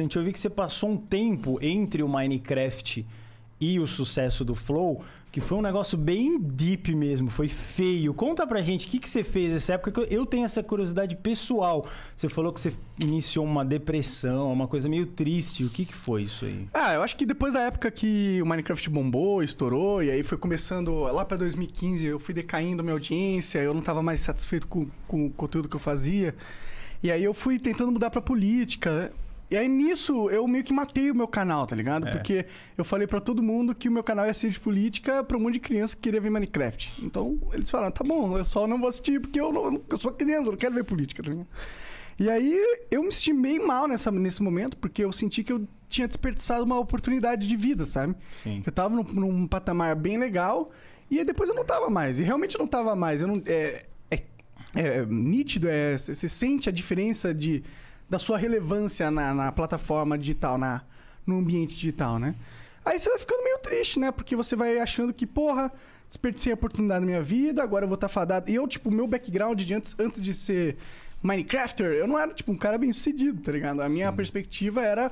interessante. Eu vi que você passou um tempo entre o Minecraft e o sucesso do Flow, que foi um negócio bem deep mesmo, foi feio. Conta pra gente o que, que você fez nessa época, que eu tenho essa curiosidade pessoal. Você falou que você iniciou uma depressão, uma coisa meio triste. O que, que foi isso aí? Ah, eu acho que depois da época que o Minecraft bombou, estourou, e aí foi começando lá pra 2015, eu fui decaindo minha audiência, eu não tava mais satisfeito com, com o conteúdo que eu fazia. E aí eu fui tentando mudar pra política, e aí nisso eu meio que matei o meu canal, tá ligado? É. Porque eu falei para todo mundo que o meu canal ia ser de política pra um monte de criança que queria ver Minecraft. Então eles falaram: tá bom, eu só não vou assistir porque eu, não, eu sou criança, eu não quero ver política, tá ligado? E aí eu me senti meio mal nessa, nesse momento, porque eu senti que eu tinha desperdiçado uma oportunidade de vida, sabe? Sim. Que eu tava num, num, patamar bem legal e depois eu não tava mais. E realmente não tava mais. Eu não, é, é, é nítido, é, você sente a diferença de da sua relevância na, na plataforma digital, na, no ambiente digital, né? Aí você vai ficando meio triste, né? Porque você vai achando que, porra, desperdicei a oportunidade da minha vida, agora eu vou estar tá fadado. E eu, tipo, meu background de antes, antes de ser Minecrafter, eu não era, tipo, um cara bem sucedido, tá ligado? A minha Sim. perspectiva era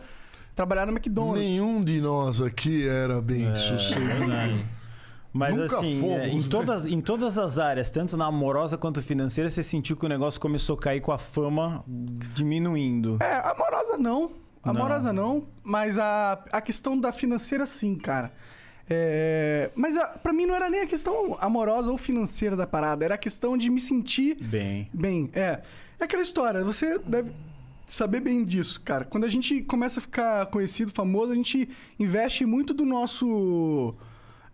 trabalhar no McDonald's. Nenhum de nós aqui era bem é, sucedido. É mas Nunca assim, é, fomos, em, né? todas, em todas as áreas, tanto na amorosa quanto financeira, você sentiu que o negócio começou a cair com a fama diminuindo. É, amorosa não. Amorosa não, não mas a, a questão da financeira sim, cara. É, mas para mim não era nem a questão amorosa ou financeira da parada, era a questão de me sentir bem. Bem, é. É aquela história, você deve saber bem disso, cara. Quando a gente começa a ficar conhecido, famoso, a gente investe muito do nosso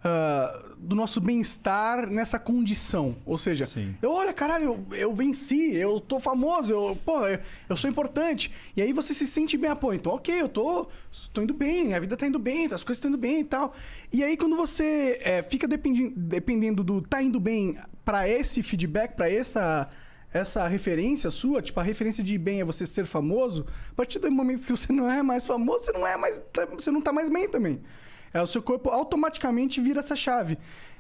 uh, do nosso bem-estar nessa condição. Ou seja, Sim. eu olha, caralho, eu, eu, venci, eu tô famoso, eu, porra, eu, eu, sou importante. E aí você se sente bem, a ah, pô, então ok, eu tô, tô indo bem, a vida tá indo bem, as coisas estão indo bem e tal. E aí quando você é, fica dependendo, dependendo do tá indo bem para esse feedback, para essa essa referência sua, tipo, a referência de bem é você ser famoso, a partir do momento que você não é mais famoso, você não é mais. Você não tá mais bem também. É, o seu corpo automaticamente vira essa chave.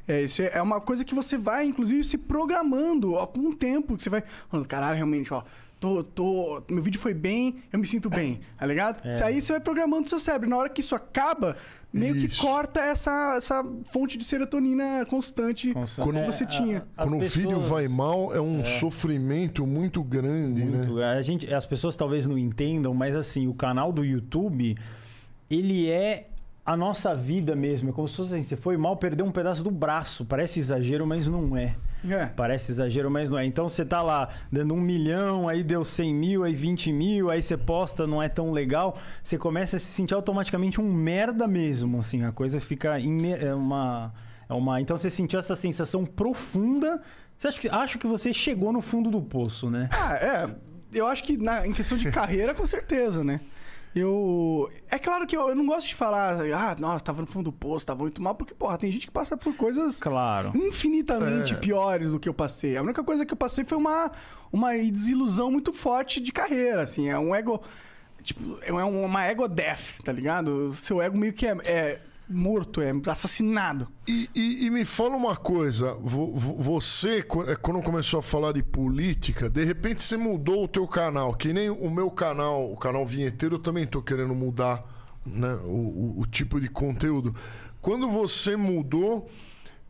É, isso é uma coisa que você vai, inclusive, se programando ó, com o tempo. Que você vai falando, caralho, realmente, ó, tô, tô, meu vídeo foi bem, eu me sinto bem, tá ligado? É. Aí você vai programando o seu cérebro. Na hora que isso acaba, meio isso. que corta essa, essa fonte de serotonina constante, constante. que é, você é, tinha. A, Quando pessoas... o filho vai mal, é um é. sofrimento muito grande, muito. né? A gente, as pessoas talvez não entendam, mas assim, o canal do YouTube, ele é a nossa vida mesmo. É como se fosse assim, você foi mal, perdeu um pedaço do braço. Parece exagero, mas não é. é. Parece exagero, mas não é. Então você tá lá dando um milhão, aí deu 100 mil, aí 20 mil, aí você posta, não é tão legal. Você começa a se sentir automaticamente um merda mesmo, assim. A coisa fica... É uma... É uma... Então você sentiu essa sensação profunda... Você acha que, acho que você chegou no fundo do poço, né? Ah, é. Eu acho que na, em questão de carreira, com certeza, né? Eu. É claro que eu, eu, não gosto de falar, ah, nossa, tava no fundo do poço, tava muito mal, porque, porra, tem gente que passa por coisas claro. infinitamente é. piores do que eu passei. A única coisa que eu passei foi uma, uma desilusão muito forte de carreira, assim. É um ego. Tipo, é uma ego death, tá ligado? O seu ego meio que é, é morto, é assassinado. E, e, e me fala uma coisa, você, é, quando começou a falar de política, de repente você mudou o teu canal, que nem o meu canal, o canal Vinheteiro, eu também estou querendo mudar né, o, o, o tipo de conteúdo. Quando você mudou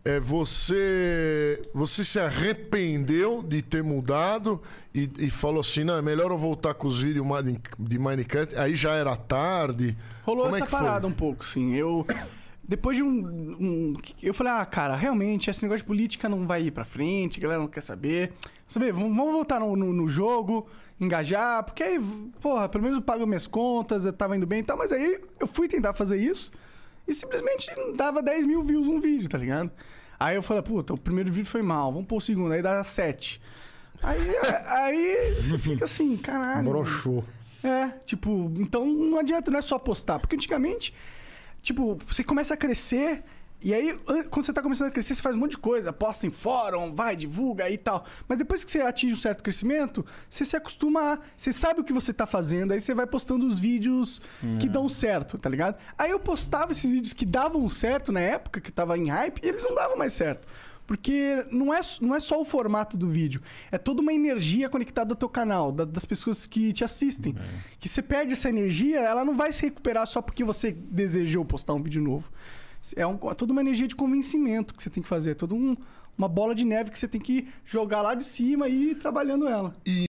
é, você você se arrependeu de ter mudado e, e, falou assim, não, é melhor eu voltar com os vídeos de Minecraft, aí já era tarde. Rolou Como é essa é parada foi? um pouco, sim. Eu depois de um, um, eu falei, ah, cara, realmente esse negócio de política não vai ir para frente, a galera não quer saber. Saber, vamos, vamos voltar no, no, no, jogo, engajar, porque aí, porra, pelo menos eu pago minhas contas, eu tava indo bem e tal, mas aí eu fui tentar fazer isso. E simplesmente dava 10 mil views um vídeo, tá ligado? Aí eu falei, puta, o primeiro vídeo foi mal, vamos pôr o segundo, aí dá 7. Aí, aí você fica assim, caralho. Broxou. É, tipo, então não adianta, não é só postar. Porque antigamente, tipo, você começa a crescer e aí, quando você está começando a crescer, você faz um monte de coisa, posta em fórum, vai, divulga e tal. Mas depois que você atinge um certo crescimento, você se acostuma, você sabe o que você está fazendo, aí você vai postando os vídeos hum. que uhum. dão certo, tá ligado? Aí eu postava esses vídeos que davam certo na época, que eu tava em hype, e eles não davam mais certo. Porque não é, não é só o formato do vídeo, é toda uma energia conectada ao teu canal, da, das pessoas que te assistem. É. Que você perde essa energia, ela não vai se recuperar só porque você desejou postar um vídeo novo. É, um, é toda uma energia de convencimento que você tem que fazer. É toda um, uma bola de neve que você tem que jogar lá de cima e ir trabalhando ela. E